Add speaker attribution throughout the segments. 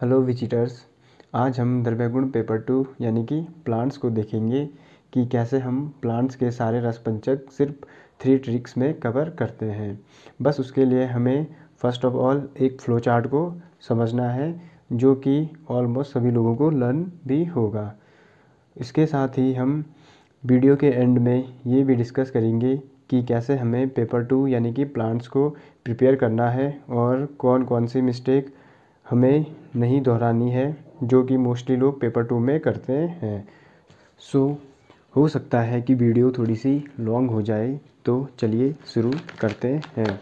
Speaker 1: hello visitors आज हम द्रव्यगुण paper two यानी कि प्लांट्स को देखेंगे कि कैसे हम प्लांट्स के सारे रसपंचक सिर्फ थ्री ट्रिक्स में कवर करते हैं बस उसके लिए हमें फ़र्स्ट ऑफ ऑल एक फ्लो चार्ट को समझना है जो कि ऑलमोस्ट सभी लोगों को लर्न भी होगा इसके साथ ही हम वीडियो के एंड में ये भी डिस्कस करेंगे कि कैसे हमें पेपर टू यानी कि प्लांट्स को प्रिपेयर करना है और कौन कौन सी मिस्टेक हमें नहीं दोहरानी है जो कि मोस्टली लोग पेपर टू में करते हैं सो so, हो सकता है कि वीडियो थोड़ी सी लॉन्ग हो जाए तो चलिए शुरू करते हैं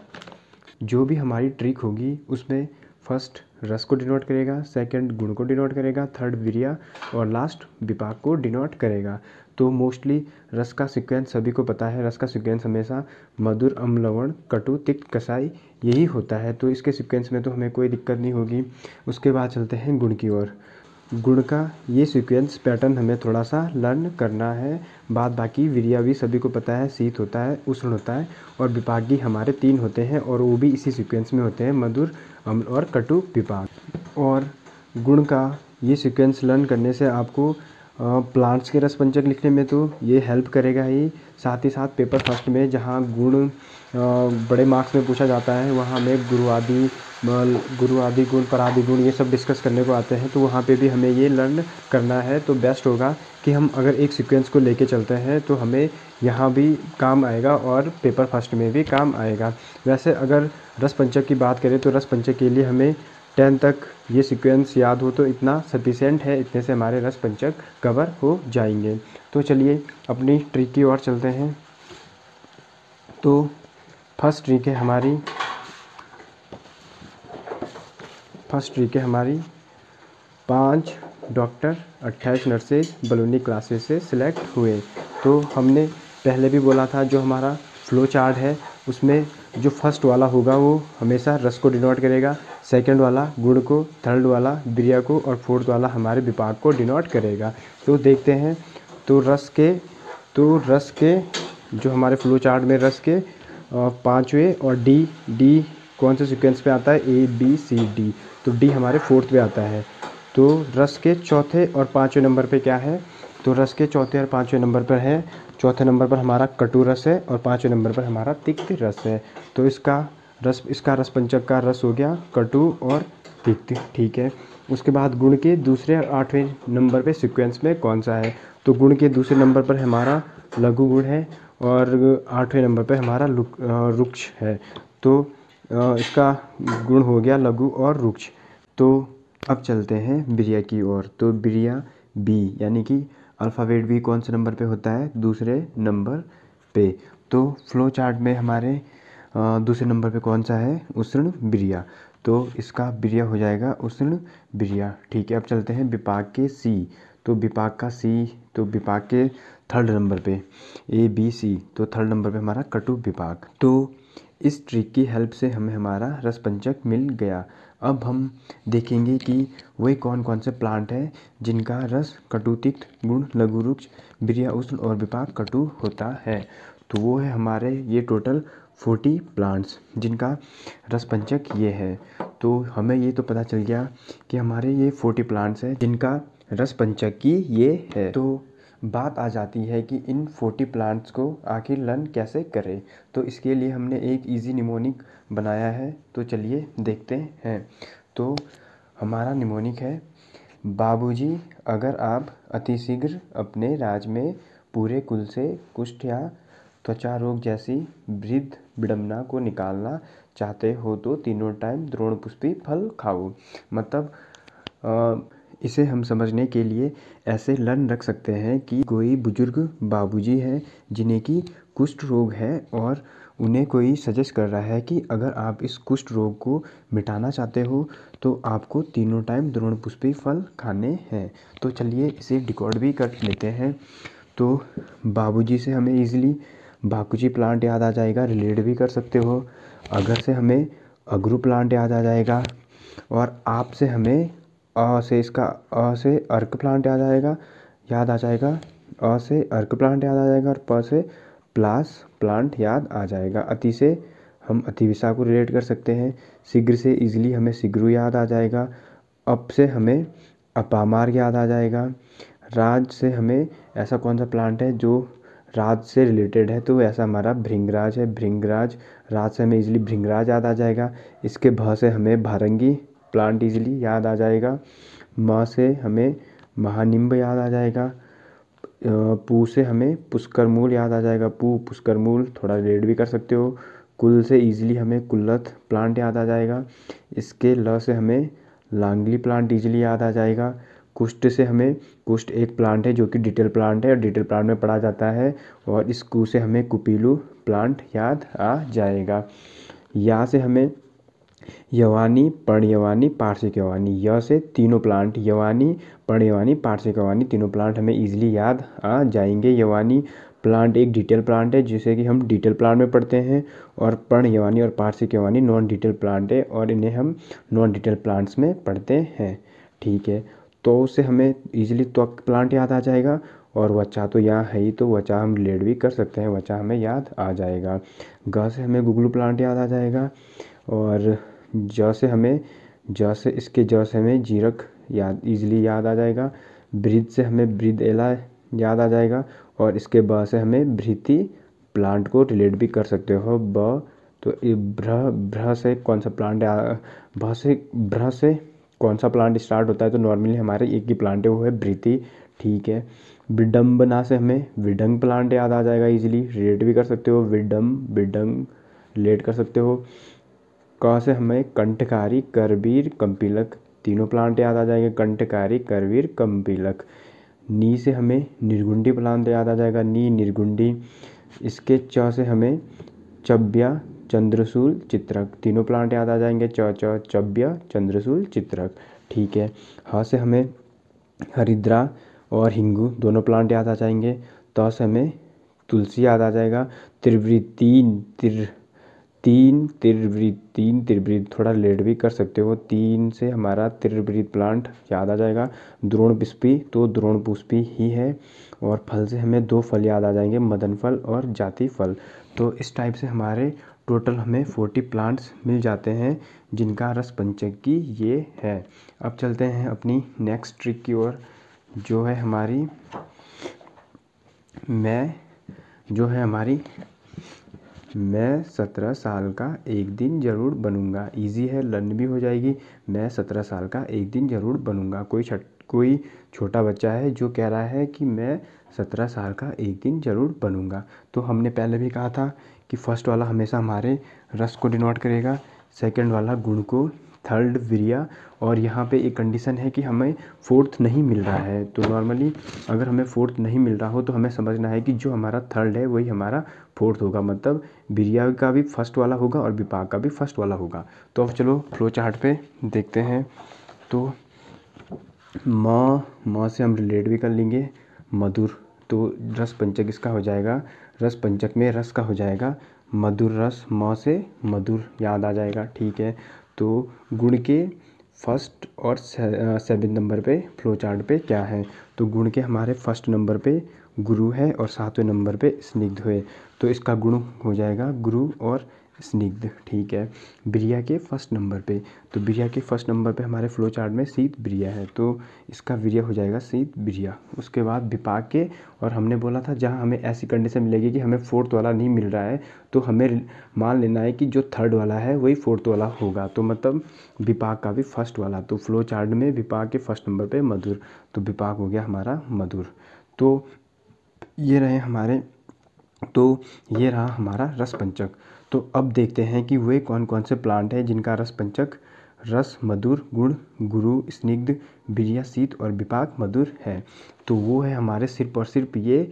Speaker 1: जो भी हमारी ट्रिक होगी उसमें फर्स्ट रस को डिनोट करेगा सेकंड गुण को डिनोट करेगा थर्ड विरिया और लास्ट विपाक को डिनोट करेगा तो मोस्टली रस का सिक्वेंस सभी को पता है रस का सिक्वेंस हमेशा मधुर अम्लवण कटु तिक्त कसाई यही होता है तो इसके सिक्वेंस में तो हमें कोई दिक्कत नहीं होगी उसके बाद चलते हैं गुण की ओर गुण का ये सीक्वेंस पैटर्न हमें थोड़ा सा लर्न करना है बाद बाकी वीरिया भी सभी को पता है शीत होता है उष्ण होता है और विपागी हमारे तीन होते हैं और वो भी इसी सीक्वेंस में होते हैं मधुर अम्ल और कटु विपाग और गुण का ये सीक्वेंस लर्न करने से आपको प्लांट्स के रसपंचक लिखने में तो ये हेल्प करेगा ही साथ ही साथ पेपर फर्स्ट में जहाँ गुण बड़े मार्क्स में पूछा जाता है वहाँ हमें गुरु आदि गुरु आदि गुण परादि गुण ये सब डिस्कस करने को आते हैं तो वहाँ पे भी हमें ये लर्न करना है तो बेस्ट होगा कि हम अगर एक सीक्वेंस को लेके चलते हैं तो हमें यहाँ भी काम आएगा और पेपर फर्स्ट में भी काम आएगा वैसे अगर रसपंचक की बात करें तो रसपंचक के लिए हमें टेन तक ये सीक्वेंस याद हो तो इतना सफिशेंट है इतने से हमारे रस पंचक कवर हो जाएंगे तो चलिए अपनी ट्रिक की ओर चलते हैं तो फर्स्ट ट्रिक है हमारी फर्स्ट ट्रिक है हमारी पांच डॉक्टर अट्ठाईस नर्सेज बलूनी क्लासेस से सिलेक्ट हुए तो हमने पहले भी बोला था जो हमारा फ्लो चार्ट है उसमें जो फर्स्ट वाला होगा वो हमेशा रस को डिनोट करेगा सेकंड वाला गुण को थर्ड वाला बिरिया को और फोर्थ वाला हमारे विपाक को डिनोट करेगा तो देखते हैं तो रस के तो रस के जो हमारे फ्लो चार्ट में रस के पाँचवें और डी डी कौन से सिक्वेंस पे आता है ए बी सी डी तो डी हमारे फोर्थ पे आता है तो रस के चौथे और पाँचवें नंबर पर क्या है तो रस के चौथे और पाँचवें नंबर पर है चौथे नंबर पर हमारा कटु रस है और पाँचवें नंबर पर हमारा तिक्त रस है तो इसका रस इसका रस पंचक का रस हो गया कटु और तिक्त ठीक है उसके बाद गुण के दूसरे और आठवें नंबर पे सीक्वेंस में कौन सा है तो गुण के दूसरे नंबर पर हमारा लघु गुण है और आठवें नंबर पर हमारा रुक्ष है तो इसका गुण हो गया लघु और रुक्ष तो अब चलते हैं बिरिया की ओर तो बिरिया बी यानी कि अल्फ़ाबेट भी कौन से नंबर पे होता है दूसरे नंबर पे तो फ्लो चार्ट में हमारे दूसरे नंबर पे कौन सा है उष्ण बिरिया तो इसका बिरिया हो जाएगा उष्ण बिरिया ठीक है अब चलते हैं विपाक के सी तो विपाक का सी तो विपाक के थर्ड नंबर पे ए बी सी तो थर्ड नंबर पे हमारा कटु विपाक तो इस ट्रिक की हेल्प से हमें हमारा रसपंचक मिल गया अब हम देखेंगे कि वे कौन कौन से प्लांट हैं जिनका रस कटुतिक्त गुण लघु वृक्ष ब्रिया उष्ण और विपाक कटु होता है तो वो है हमारे ये टोटल फोर्टी प्लांट्स जिनका रसपंचक ये है तो हमें ये तो पता चल गया कि हमारे ये फोर्टी प्लांट्स हैं जिनका रसपंचक की ये है तो बात आ जाती है कि इन फोर्टी प्लांट्स को आखिर लर्न कैसे करें तो इसके लिए हमने एक ईजी निमोनिक बनाया है तो चलिए देखते हैं तो हमारा निमोनिक है बाबूजी अगर आप अतिशीघ्र अपने राज में पूरे कुल से कुष्ठ या त्वचा रोग जैसी वृद्ध विडम्बना को निकालना चाहते हो तो तीनों टाइम द्रोणपुष्पी फल खाओ मतलब इसे हम समझने के लिए ऐसे लर्न रख सकते हैं कि कोई बुज़ुर्ग बाबूजी हैं जिन्हें कि कुष्ठ रोग है और उन्हें कोई सजेस्ट कर रहा है कि अगर आप इस कुष्ठ रोग को मिटाना चाहते हो तो आपको तीनों टाइम द्रोण पुष्पी फल खाने हैं तो चलिए इसे डिकॉर्ड भी कर लेते हैं तो बाबूजी से हमें इजीली बाकूजी प्लांट याद आ जाएगा रिलेट भी कर सकते हो अगर से हमें अगरू प्लांट याद आ जाएगा और आप से हमें अ से इसका अ से अर्क प्लांट याद आएगा याद आ जाएगा अ से अर्क प्लांट याद आ जाएगा और प से प्लास प्लांट याद आ जाएगा अति से हम अतिविशा को रिलेट कर सकते हैं शीघ्र से इजिली हमें शीघ्रु याद आ जाएगा अप से हमें अपामार याद आ जाएगा राज से हमें ऐसा कौन सा प्लांट है जो राज से रिलेटेड है तो ऐसा हमारा भृंगराज है भृंगराज राज से हमें इजिली भृंगराज याद आ जाएगा इसके भ से हमें भारंगी प्लांट इज़िली याद आ जाएगा माँ से हमें महानिम्ब याद आ जाएगा पू से हमें पुष्कर मूल याद आ जाएगा पु पुष्कर मूल थोड़ा रेड भी कर सकते हो कुल से ईज़िली हमें कुल्लथ प्लांट याद आ जाएगा इसके ल से हमें लांगली प्लांट ईज़िली याद आ जाएगा कुष्ठ से हमें कुष्ठ एक प्लांट है जो कि डिटेल प्लांट है और डिटेल प्लांट में पढ़ा जाता है और इस कु से हमें कुपीलू प्लांट याद आ जाएगा या से हमें यवानी पर्णयवानी यवानी य से तीनों प्लांट यवानी पर्णयवानी यवानी तीनों प्लांट हमें ईजिली याद आ जाएंगे यवानी प्लांट एक डिटेल प्लांट है जिसे कि हम डिटेल प्लांट में पढ़ते हैं और पर्णयवानी और यवानी नॉन डिटेल प्लांट है और इन्हें हम नॉन डिटेल प्लांट्स में पढ़ते हैं ठीक है तो उससे हमें ईजिली त्वक प्लांट याद आ जाएगा और वचा तो यहाँ है ही तो वचा हम रिलेट भी कर सकते हैं वचा हमें याद आ जाएगा ग से हमें गुगलू प्लांट याद आ जाएगा और जा से हमें जा से इसके जा से हमें जीरक याद ईजिली याद आ जाएगा ब्रिज से हमें ब्रिद एला याद आ जाएगा और इसके ब से हमें भृति प्लांट को रिलेट भी कर सकते हो ब तो भ्र भ्र से कौन सा प्लांट भ से भ्र से कौन सा प्लांट स्टार्ट होता है तो नॉर्मली हमारे एक ही प्लांट है वो है भृति ठीक है विडम्बना से हमें विडंग प्लांट याद आ जाएगा इजीली रिलेट भी कर सकते हो विडम विडंग रिलेट कर सकते हो क से हमें कंठकारी करवीर कंपिलक तीनों प्लांट याद आ जाएंगे कंठकारी करवीर कंपिलक नी से हमें निर्गुंडी प्लांट याद आ जाएगा नी निर्गुंडी इसके च से हमें चब्या चंद्रसूल चित्रक तीनों प्लांट याद आ जाएंगे च च चब्या चंद्रसूल चित्रक ठीक है ह से हमें हरिद्रा और हिंगू दोनों प्लांट याद आ जाएंगे त से हमें तुलसी याद आ जाएगा त्रिवृत्ति तिर तीन तिरवृत्त तीन तिरवृत्त थोड़ा लेट भी कर सकते हो तीन से हमारा तिरवृत्त प्लांट याद आ जाएगा द्रोण पुष्पी तो द्रोण पुष्पी ही है और फल से हमें दो फल याद आ जाएंगे मदन फल और जाति फल तो इस टाइप से हमारे टोटल हमें फोर्टी प्लांट्स मिल जाते हैं जिनका रस पंचक की ये है अब चलते हैं अपनी नेक्स्ट ट्रिक की ओर जो है हमारी मैं जो है हमारी मैं सत्रह साल का एक दिन ज़रूर बनूँगा ईज़ी है लर्न भी हो जाएगी मैं सत्रह साल का एक दिन ज़रूर बनूँगा कोई छट कोई छोटा बच्चा है जो कह रहा है कि मैं सत्रह साल का एक दिन ज़रूर बनूँगा तो हमने पहले भी कहा था कि फ़र्स्ट वाला हमेशा हमारे रस को डिनोट करेगा सेकंड वाला गुण को थर्ड वीरिया और यहाँ पे एक कंडीशन है कि हमें फोर्थ नहीं मिल रहा है तो नॉर्मली अगर हमें फोर्थ नहीं मिल रहा हो तो हमें समझना है कि जो हमारा थर्ड है वही हमारा फोर्थ होगा मतलब बिरिया का भी फर्स्ट वाला होगा और विपाक का भी फर्स्ट वाला होगा तो अब चलो फ्लो चार्ट पे देखते हैं तो माँ माँ से हम रिलेट भी कर लेंगे मधुर तो रस पंचक इसका हो जाएगा रस पंचक में रस का हो जाएगा मधुर रस माँ से मधुर याद आ जाएगा ठीक है तो गुण के फर्स्ट और सेवन नंबर पे फ्लो चार्ट पे क्या है तो गुण के हमारे फर्स्ट नंबर पे गुरु है और सातवें नंबर पे स्निग्ध है तो इसका गुण हो जाएगा गुरु और स्निग्ध ठीक है ब्रिया के फर्स्ट नंबर पे तो ब्रिया के फर्स्ट नंबर पे हमारे फ्लो चार्ट में शीत ब्रिया है तो इसका ब्रिया हो जाएगा शीत ब्रिया उसके बाद विपाक के और हमने बोला था जहाँ हमें ऐसी कंडीशन मिलेगी कि हमें फोर्थ वाला नहीं मिल रहा है तो हमें मान लेना है कि जो थर्ड वाला है वही फोर्थ वाला होगा तो मतलब विपाक का भी फर्स्ट वाला तो फ्लो चार्ट में विपाक के फर्स्ट नंबर पर मधुर तो विपाक हो गया हमारा मधुर तो ये रहे हमारे तो ये रहा हमारा रसपंचक तो अब देखते हैं कि वे कौन कौन से प्लांट हैं जिनका रस पंचक रस मधुर गुण गुरु स्निग्ध बीरिया शीत और विपाक मधुर है तो वो है हमारे सिर्फ और सिर्फ ये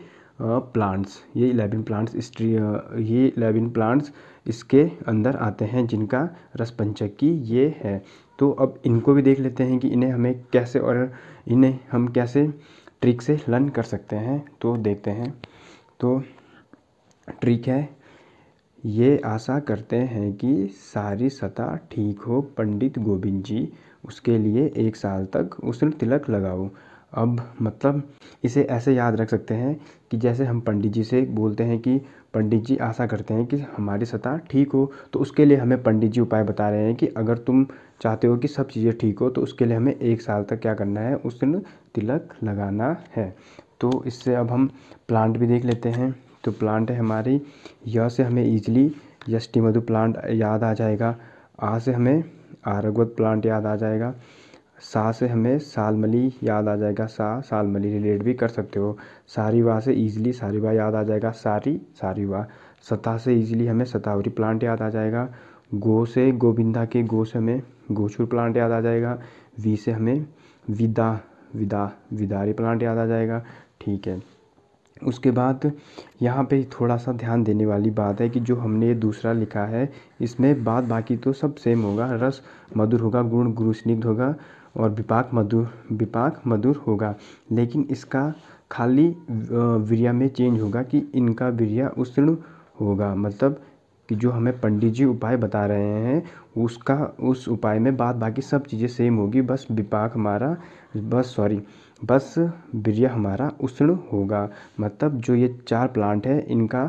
Speaker 1: प्लांट्स ये इलेवन प्लांट्स ये इलेवन प्लांट्स इसके अंदर आते हैं जिनका रसपंचक की ये है तो अब इनको भी देख लेते हैं कि इन्हें हमें कैसे और इन्हें हम कैसे ट्रिक से लर्न कर सकते हैं तो देखते हैं तो ट्रिक है ये आशा करते हैं कि सारी सतह ठीक हो पंडित गोविंद जी उसके लिए एक साल तक उष्ण तिलक लगाओ अब मतलब इसे ऐसे याद रख सकते हैं कि जैसे हम पंडित जी से बोलते हैं कि पंडित जी आशा करते हैं कि हमारी सतह ठीक हो तो उसके लिए हमें पंडित जी उपाय बता रहे हैं कि अगर तुम चाहते हो कि सब चीज़ें ठीक हो तो उसके लिए हमें एक साल तक क्या करना है उष्ण तिलक लगाना है तो इससे अब हम प्लांट भी देख लेते हैं तो प्लांट है हमारी य से हमें ईजिली यष्टिमधु प्लांट याद आ जाएगा आ से हमें आरगवत प्लांट याद आ जाएगा सा से हमें सालमली याद आ जाएगा सा सालमली रिलेट भी कर सकते हो सारी वाह से ईजिली सारी वाह याद आ जाएगा सारी सारी वाह सता से ईजिली हमें सतावरी प्लांट याद आ जाएगा गो से गोविंदा के गो से हमें गोछुर प्लांट याद आ जाएगा वी से हमें विदा विदा विदारी प्लांट याद आ जाएगा ठीक है उसके बाद यहाँ पे थोड़ा सा ध्यान देने वाली बात है कि जो हमने ये दूसरा लिखा है इसमें बाद बाकी तो सब सेम होगा रस मधुर होगा गुण गुरु स्निग्ध होगा और विपाक मधुर विपाक मधुर होगा लेकिन इसका खाली वीर्या में चेंज होगा कि इनका वीर्या उष्ण होगा मतलब कि जो हमें पंडित जी उपाय बता रहे हैं उसका उस उपाय में बाद बाकी सब चीज़ें सेम होगी बस विपाक हमारा बस सॉरी बस बिरिया हमारा उष्ण होगा मतलब जो ये चार प्लांट है इनका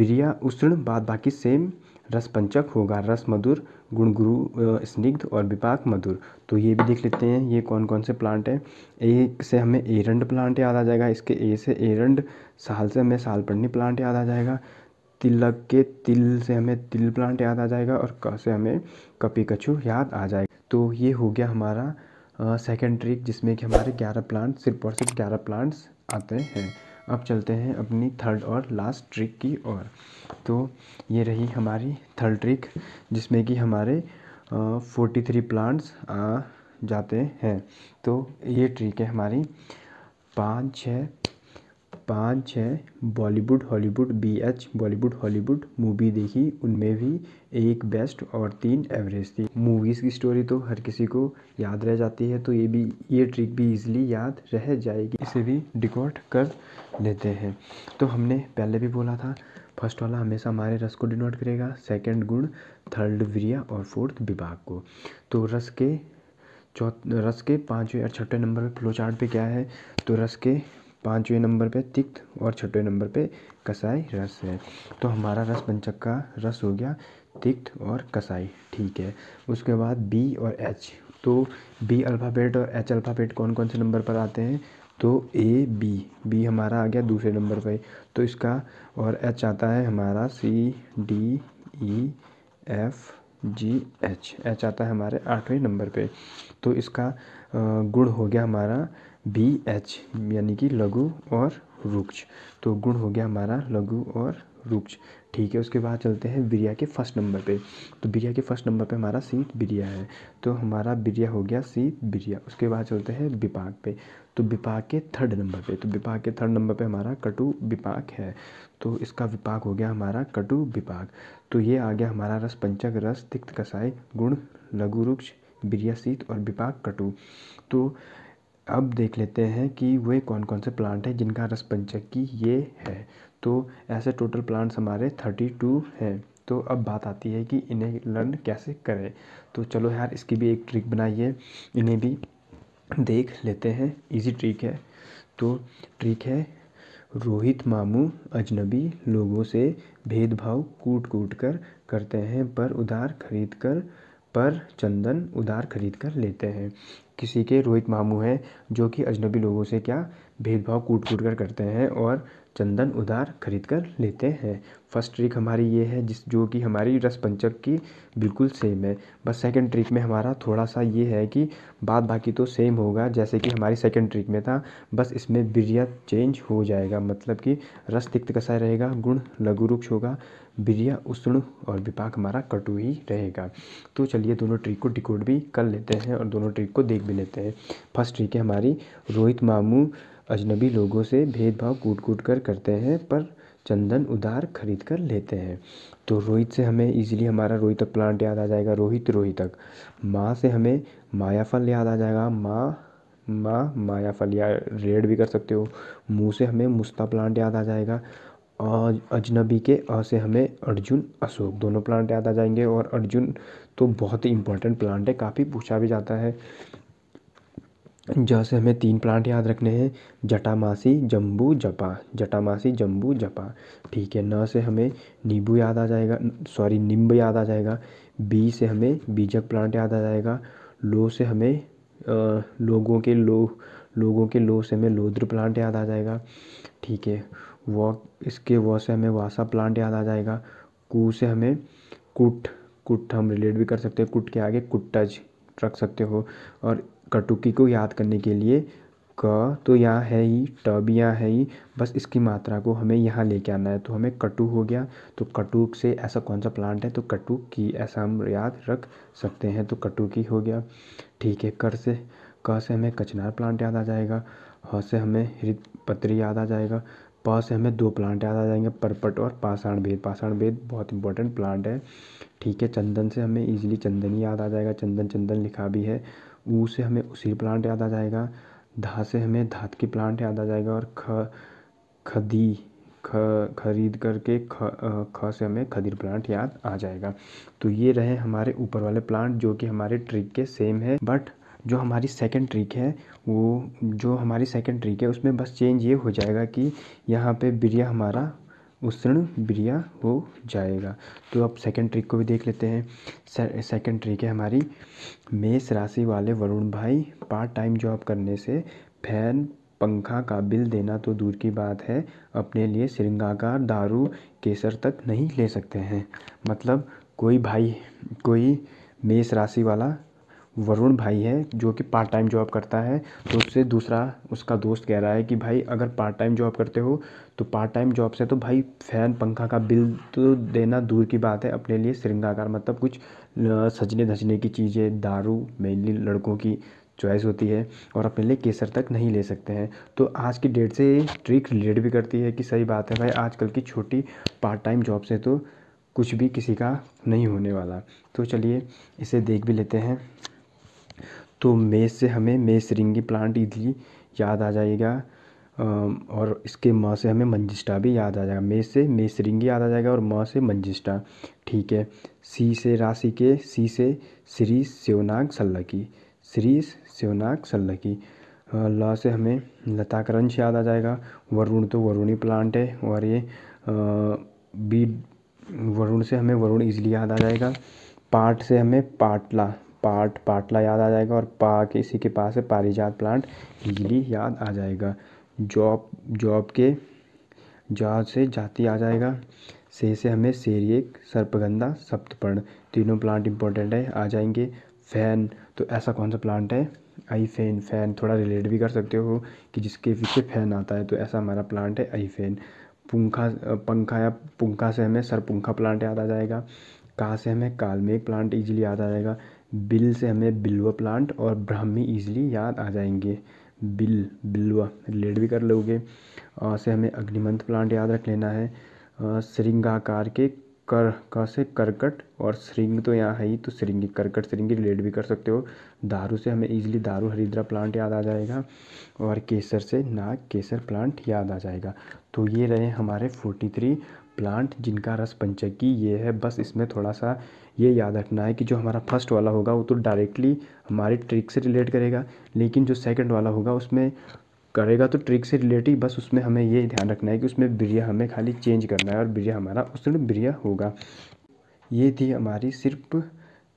Speaker 1: बिरिया उष्ण बाद बाकी सेम रसपंचक होगा रस मधुर गुण गुरु स्निग्ध और विपाक मधुर तो ये भी देख लेते हैं ये कौन कौन से प्लांट हैं ए से हमें एरंड प्लांट याद आ जाएगा इसके ए से एरंड साल से हमें सालपर्णी प्लांट याद आ जाएगा तिलक के तिल से हमें तिल प्लांट याद आ जाएगा और क से हमें कपी कछु याद आ जाएगा तो ये हो गया हमारा सेकेंड ट्रिक जिसमें कि हमारे ग्यारह प्लांट्स सिर्फ और सिर्फ ग्यारह प्लांट्स आते हैं अब चलते हैं अपनी थर्ड और लास्ट ट्रिक की ओर तो ये रही हमारी थर्ड ट्रिक जिसमें कि हमारे फोर्टी थ्री प्लांट्स आ जाते हैं तो ये ट्रिक है हमारी पाँच छः पाँच है Bollywood Hollywood B H Bollywood Hollywood movie देखी उनमें भी एक बेस्ट और तीन एवरेज थी मूवीज़ की स्टोरी तो हर किसी को याद रह जाती है तो ये भी ये ट्रिक भी ईजिली याद रह जाएगी इसे भी डिकॉट कर लेते हैं तो हमने पहले भी बोला था फर्स्ट वाला हमेशा हमारे रस को डिनोट करेगा सेकेंड गुण थर्ड व्रिया और फोर्थ विभाग को तो रस के चौथ रस के पाँचवें और छठे नंबर पे फ्लो चार्ट पे क्या है तो रस के पाँचवें नंबर पे तिक्त और छठवें नंबर पे कसाई रस है तो हमारा रस पंचक का रस हो गया तिक्त और कसाई ठीक है उसके बाद बी और एच तो बी अल्फ़ाबेट और एच अल्फ़ाबेट कौन कौन से नंबर पर आते हैं तो ए बी बी हमारा आ गया दूसरे नंबर पे तो इसका और एच आता है हमारा C D E F G H H आता है हमारे आठवें नंबर पे तो इसका गुण हो गया हमारा बी एच यानी कि लघु और रुक्ष तो गुण हो गया हमारा लघु और रुक्ष ठीक है उसके बाद चलते हैं बिरिया के फर्स्ट नंबर पे तो बिरिया के फर्स्ट नंबर पे हमारा सीत बिरिया है तो हमारा बिरिया हो गया सीत बिरिया उसके बाद चलते हैं विपाक पे तो विपाक के थर्ड नंबर पे तो विपाक के थर्ड नंबर पे हमारा कटु विपाक है तो इसका विपाक हो गया हमारा कटु विपाक तो ये आ गया हमारा रस पंचक रस तिक्त कसाई गुण लघु रुक्ष बिरिया सीत और विपाक कटु तो अब देख लेते हैं कि वे कौन कौन से प्लांट हैं जिनका रस पंचकी ये है तो ऐसे टोटल प्लांट्स हमारे थर्टी टू हैं तो अब बात आती है कि इन्हें लर्न कैसे करें तो चलो यार इसकी भी एक ट्रिक बनाइए इन्हें भी देख लेते हैं इजी ट्रिक है तो ट्रिक है रोहित मामू अजनबी लोगों से भेदभाव कूट कूट कर करते हैं पर उधार खरीद कर पर चंदन उधार खरीद कर लेते हैं किसी के रोहित मामू हैं जो कि अजनबी लोगों से क्या भेदभाव कूट कूट कर करते हैं और चंदन उधार खरीद कर लेते हैं फर्स्ट ट्रिक हमारी ये है जिस जो कि हमारी रस पंचक की बिल्कुल सेम है बस सेकंड ट्रिक में हमारा थोड़ा सा ये है कि बाद बाकी तो सेम होगा जैसे कि हमारी सेकंड ट्रिक में था बस इसमें बिरिया चेंज हो जाएगा मतलब कि रस तिक्त कसा रहेगा गुण लघु रुक्ष होगा बिरिया उष्ण और विपाक हमारा कटु ही रहेगा तो चलिए दोनों ट्रिक को डिकोड भी कर लेते हैं और दोनों ट्रिक को देख भी लेते हैं फर्स्ट ट्रिक है हमारी रोहित मामू अजनबी लोगों से भेदभाव कूट कूट कर करते हैं पर चंदन उधार खरीद कर लेते हैं तो रोहित से हमें इजीली हमारा रोहित प्लांट याद आ जाएगा रोहित रोहितक माँ से हमें माया फल याद आ जाएगा माँ माँ माया फल या रेड भी कर सकते हो मुँह से हमें मुस्ता प्लांट याद आ जाएगा अजनबी के अ से हमें अर्जुन अशोक दोनों प्लांट याद आ जाएंगे और अर्जुन तो बहुत ही इंपॉर्टेंट प्लांट है काफ़ी पूछा भी जाता है जैसे हमें तीन प्लांट याद रखने हैं जटामासी जम्बू जपा जटामासी जम्बू जपा ठीक है न से हमें नींबू याद आ जाएगा सॉरी निम्ब याद आ जाएगा बी से हमें बीजक प्लांट याद आ जाएगा लो से हमें आ, लोगों के लो लोगों के लो से हमें लोद्र प्लांट याद आ जाएगा ठीक है व इसके व से हमें वासा प्लांट याद आ जाएगा कू से हमें कुट कुट हम रिलेट भी कर सकते हैं कुट के आगे कुट्टज रख सकते हो और कटुकी को याद करने के लिए क तो यहाँ है ही ट भी यहाँ है ही बस इसकी मात्रा को हमें यहाँ लेके आना है तो हमें कटु हो गया तो कटु से ऐसा कौन सा प्लांट है तो कटु की ऐसा हम याद रख सकते हैं तो कटु की हो गया ठीक है कर से क से हमें कचनार प्लांट याद आ जाएगा ह से हमें हृदपत्री याद आ जाएगा प से हमें दो प्लांट याद आ जाएंगे परपट और पाषाण भेद पाषाण भेद बहुत इंपॉर्टेंट प्लांट है ठीक है चंदन से हमें ईजिली चंदन ही याद आ जाएगा चंदन चंदन लिखा भी है ऊ से हमें उसी प्लांट याद आ जाएगा धा से हमें धात की प्लांट याद आ जाएगा और ख खदी ख खरीद करके ख ख से हमें खदीर प्लांट याद आ जाएगा तो ये रहे हमारे ऊपर वाले प्लांट जो कि हमारे ट्रिक के सेम है बट जो हमारी सेकेंड ट्रिक है वो जो हमारी सेकेंड ट्रिक है उसमें बस चेंज ये हो जाएगा कि यहाँ पे ब्रिया हमारा उष्ण बिरिया हो जाएगा तो अब सेकंड ट्रिक को भी देख लेते हैं सेकेंड सेकंड ट्रिक है हमारी मेष राशि वाले वरुण भाई पार्ट टाइम जॉब करने से फैन पंखा का बिल देना तो दूर की बात है अपने लिए श्रृंगाकार दारू केसर तक नहीं ले सकते हैं मतलब कोई भाई कोई मेष राशि वाला वरुण भाई है जो कि पार्ट टाइम जॉब करता है तो उससे दूसरा उसका दोस्त कह रहा है कि भाई अगर पार्ट टाइम जॉब करते हो तो पार्ट टाइम जॉब से तो भाई फ़ैन पंखा का बिल तो देना दूर की बात है अपने लिए श्रृंगाकार मतलब कुछ सजने धजने की चीज़ें दारू मेनली लड़कों की चॉइस होती है और अपने लिए केसर तक नहीं ले सकते हैं तो आज की डेट से ट्रिक रिलेट भी करती है कि सही बात है भाई आजकल की छोटी पार्ट टाइम जॉब से तो कुछ भी किसी का नहीं होने वाला तो चलिए इसे देख भी लेते हैं तो मेज से हमें मेषरंगी प्लांट इजली याद आ जाएगा और इसके माँ से हमें मंजिस्टा भी याद आ जाएगा मेज से मेषरंगी याद आ जाएगा और माँ से मंजिस्टा ठीक है सी से राशि के सी से श्री शिवनाग सल्लकी श्री शिवनाग सल्लकी ल से हमें लताकरंश याद आ जाएगा वरुण तो वरुणी प्लांट है और ये बी वरुण से हमें वरुण इजली याद आ जाएगा पाट से हमें पाटला पाट पाटला याद आ जाएगा और पा के इसी के पास है पारिजात प्लांट हिली याद आ जाएगा जॉब जॉब के जॉब से जाति आ जाएगा से से हमें एक सर्पगंधा सप्तपर्ण तीनों प्लांट इंपॉर्टेंट है आ जाएंगे फैन तो ऐसा कौन सा प्लांट है आई फैन फैन थोड़ा रिलेट भी कर सकते हो कि जिसके पीछे फैन आता है तो ऐसा हमारा प्लांट है आई फैन पंखा पंखा या पंखा से हमें सरपुंखा प्लांट याद आ जाएगा कहाँ से हमें कालमेघ प्लांट इजीली याद आ जाएगा बिल से हमें बिल्वा प्लांट और ब्राह्मी ईजिली याद आ जाएंगे बिल बिल्वा रिलेट भी कर लोगे से हमें अग्निमंथ प्लांट याद रख लेना है श्रृंगाकार के कर का से करकट और श्रृंग तो यहाँ है ही तो श्रृंग करकट श्रृंगी रिलेट भी कर सकते हो दारू से हमें इजीली दारू हरिद्रा प्लांट याद आ जाएगा और केसर से नाग केसर प्लांट याद आ जाएगा तो ये रहे हमारे फोर्टी थ्री प्लांट जिनका रस पंचकी ये है बस इसमें थोड़ा सा ये याद रखना है कि जो हमारा फर्स्ट वाला होगा वो तो डायरेक्टली हमारे ट्रिक से रिलेट करेगा लेकिन जो सेकंड वाला होगा उसमें करेगा तो ट्रिक से रिलेट ही बस उसमें हमें ये ध्यान रखना है कि उसमें बिरिया हमें खाली चेंज करना है और बिरया हमारा उस बिरिया होगा ये थी हमारी सिर्फ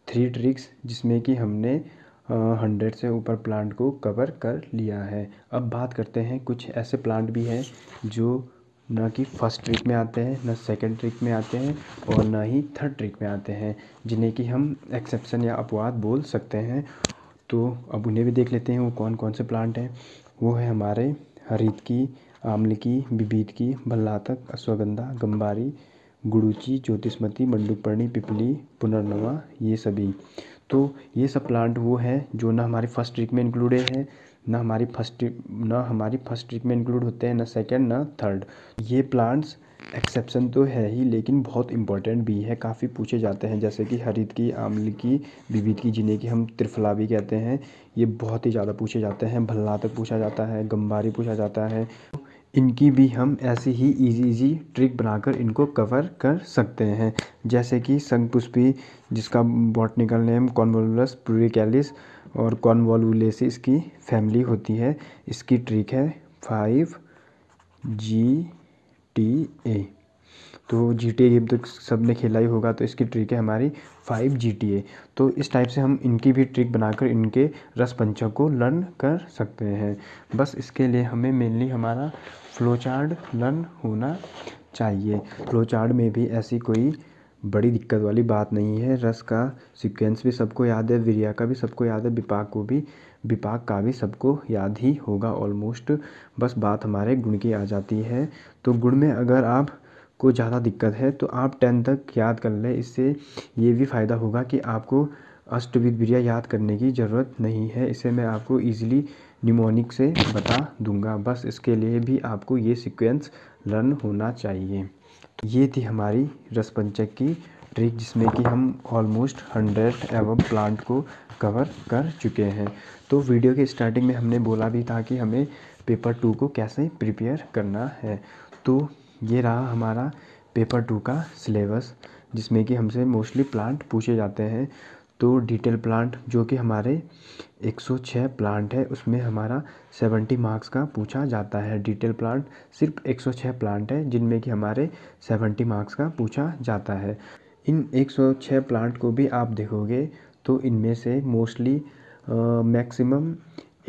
Speaker 1: थ्री ट्रिक्स जिसमें कि हमने हंड्रेड से ऊपर प्लांट को कवर कर लिया है अब बात करते हैं कुछ ऐसे प्लांट भी हैं जो ना कि फ़र्स्ट ट्रिक में आते हैं ना सेकंड ट्रिक में आते हैं और ना ही थर्ड ट्रिक में आते हैं जिन्हें कि हम एक्सेप्शन या अपवाद बोल सकते हैं तो अब उन्हें भी देख लेते हैं वो कौन कौन से प्लांट हैं वो है हमारे हरित की आमली की बिबीत की भल्लातक अश्वगंधा गंबारी गुड़ूची ज्योतिषमती मंडूपर्णी पिपली पुनर्नवा ये सभी तो ये सब प्लांट वो हैं जो ना हमारे फर्स्ट ट्रिक में इंक्लूडेड है ना हमारी फर्स्ट ना हमारी फर्स्ट ट्रिप में इंक्लूड होते हैं ना सेकंड ना थर्ड ये प्लांट्स एक्सेप्शन तो है ही लेकिन बहुत इंपॉर्टेंट भी है काफ़ी पूछे जाते हैं जैसे कि हरित की आमली की विविध की जिन्हें की हम त्रिफला भी कहते हैं ये बहुत ही ज़्यादा पूछे जाते हैं भल्ला तक पूछा जाता है गम्बारी पूछा जाता है इनकी भी हम ऐसे ही इजी इजी ट्रिक बनाकर इनको कवर कर सकते हैं जैसे कि पुष्पी जिसका बॉटनिकल नेम कॉन्वोलस प्यूरिकैलिस और कॉर्नवॉल्यूलेसिस की फैमिली होती है इसकी ट्रिक है फाइव जी टी ए तो जी टी ए गेम तो सब ने खेला ही होगा तो इसकी ट्रिक है हमारी फाइव जी टी ए तो इस टाइप से हम इनकी भी ट्रिक बनाकर इनके रस पंचक को लर्न कर सकते हैं बस इसके लिए हमें मेनली हमारा फ्लो चार्ड लर्न होना चाहिए फ्लो चार्ड में भी ऐसी कोई बड़ी दिक्कत वाली बात नहीं है रस का सीक्वेंस भी सबको याद है विरिया का भी सबको याद है विपाक को भी विपाक का भी सबको याद ही होगा ऑलमोस्ट बस बात हमारे गुण की आ जाती है तो गुण में अगर आप को ज़्यादा दिक्कत है तो आप टेन तक याद कर लें इससे ये भी फ़ायदा होगा कि आपको अष्टविध विरिया याद करने की ज़रूरत नहीं है इसे मैं आपको ईजिली निमोनिक से बता दूंगा बस इसके लिए भी आपको ये सिक्वेंस लर्न होना चाहिए तो ये थी हमारी रसपंचक की ट्रिक जिसमें कि हम ऑलमोस्ट हंड्रेड एवम प्लांट को कवर कर चुके हैं तो वीडियो के स्टार्टिंग में हमने बोला भी था कि हमें पेपर टू को कैसे प्रिपेयर करना है तो ये रहा हमारा पेपर टू का सिलेबस जिसमें कि हमसे मोस्टली प्लांट पूछे जाते हैं तो डिटेल प्लांट जो कि हमारे एक सौ छः प्लांट है उसमें हमारा सेवेंटी मार्क्स का पूछा जाता है डिटेल प्लांट सिर्फ एक सौ छः प्लांट है जिनमें कि हमारे सेवेंटी मार्क्स का पूछा जाता है इन एक सौ छः प्लांट को भी आप देखोगे तो इनमें से मोस्टली मैक्सिमम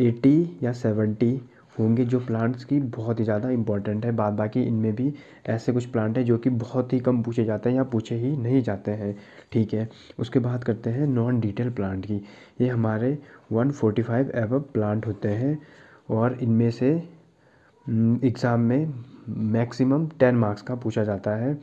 Speaker 1: एटी या सेवेंटी होंगे जो प्लांट्स की बहुत ही ज़्यादा इंपॉर्टेंट है बाद बाकी इनमें भी ऐसे कुछ प्लांट हैं जो कि बहुत ही कम पूछे जाते हैं या पूछे ही नहीं जाते हैं ठीक है उसके बाद करते हैं नॉन डिटेल प्लांट की ये हमारे 145 फोर्टी प्लांट होते हैं और इनमें से एग्ज़ाम हम्म, में मैक्सिमम टेन मार्क्स का पूछा जाता है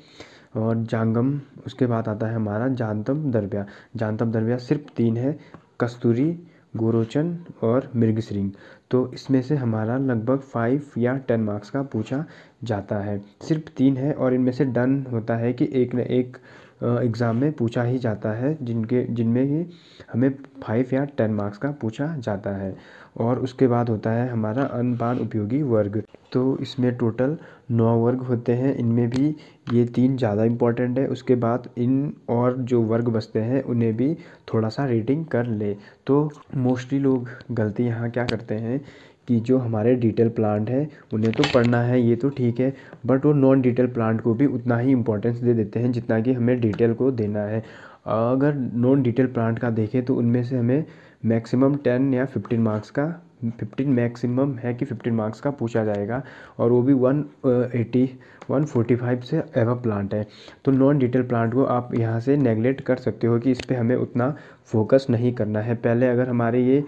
Speaker 1: और जांगम उसके बाद आता है हमारा जानतम दरबिया जानतम दरबिया सिर्फ तीन है कस्तूरी गोरोचन और मृगसरिंग तो इसमें से हमारा लगभग फाइव या टेन मार्क्स का पूछा जाता है सिर्फ तीन है और इनमें से डन होता है कि एक न एक एग्ज़ाम में पूछा ही जाता है जिनके जिनमें ही हमें फाइव या टेन मार्क्स का पूछा जाता है और उसके बाद होता है हमारा अनबान उपयोगी वर्ग तो इसमें टोटल नौ वर्ग होते हैं इनमें भी ये तीन ज़्यादा इम्पॉर्टेंट है उसके बाद इन और जो वर्ग बचते हैं उन्हें भी थोड़ा सा रीडिंग कर ले तो मोस्टली लोग गलती यहाँ क्या करते हैं कि जो हमारे डिटेल प्लांट है उन्हें तो पढ़ना है ये तो ठीक है बट वो नॉन डिटेल प्लांट को भी उतना ही इम्पोर्टेंस दे देते हैं जितना कि हमें डिटेल को देना है अगर नॉन डिटेल प्लांट का देखें तो उनमें से हमें मैक्सिमम टेन या फिफ्टीन मार्क्स का फिफ्टीन मैक्सिमम है कि फिफ्टीन मार्क्स का पूछा जाएगा और वो भी one eighty one forty five से एवं प्लांट है तो नॉन डिटेल प्लांट को आप यहाँ से नेगलेक्ट कर सकते हो कि इस पर हमें उतना फोकस नहीं करना है पहले अगर हमारे ये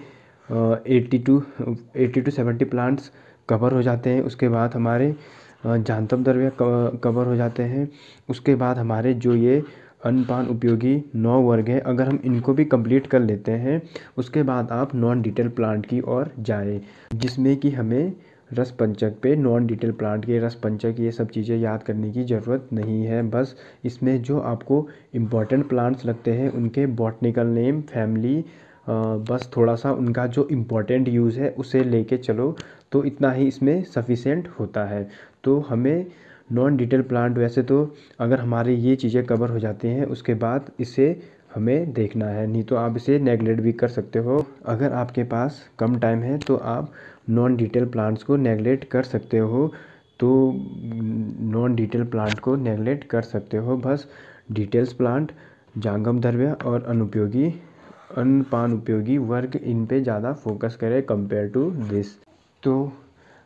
Speaker 1: eighty two eighty two seventy plants cover हो जाते हैं उसके बाद हमारे जानतम दरव्या कवर हो जाते हैं उसके बाद हमारे जो ये अनपान उपयोगी नौ वर्ग है अगर हम इनको भी कंप्लीट कर लेते हैं उसके बाद आप नॉन डिटेल प्लांट की ओर जाए जिसमें कि हमें रस पंचक पे नॉन डिटेल प्लांट के रस पंचक ये सब चीज़ें याद करने की ज़रूरत नहीं है बस इसमें जो आपको इम्पॉर्टेंट प्लांट्स लगते हैं उनके बॉटनिकल नेम फैमिली बस थोड़ा सा उनका जो इम्पोर्टेंट यूज़ है उसे लेके चलो तो इतना ही इसमें सफिशेंट होता है तो हमें नॉन डिटेल प्लांट वैसे तो अगर हमारे ये चीज़ें कवर हो जाती हैं उसके बाद इसे हमें देखना है नहीं तो आप इसे नेगलेक्ट भी कर सकते हो अगर आपके पास कम टाइम है तो आप नॉन डिटेल प्लांट्स को नेगलेक्ट कर सकते हो तो नॉन डिटेल प्लांट को नेगलेक्ट कर सकते हो बस डिटेल्स प्लांट जांगम द्रव्य और अनुपयोगी अनपान उपयोगी वर्ग इन पे ज़्यादा फोकस करें कंपेयर टू दिस तो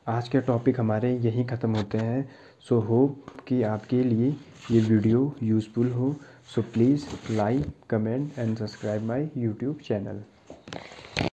Speaker 1: आज के टॉपिक हमारे यहीं ख़त्म होते हैं सो होप कि आपके लिए ये वीडियो यूज़फुल हो so please like comment and subscribe my YouTube channel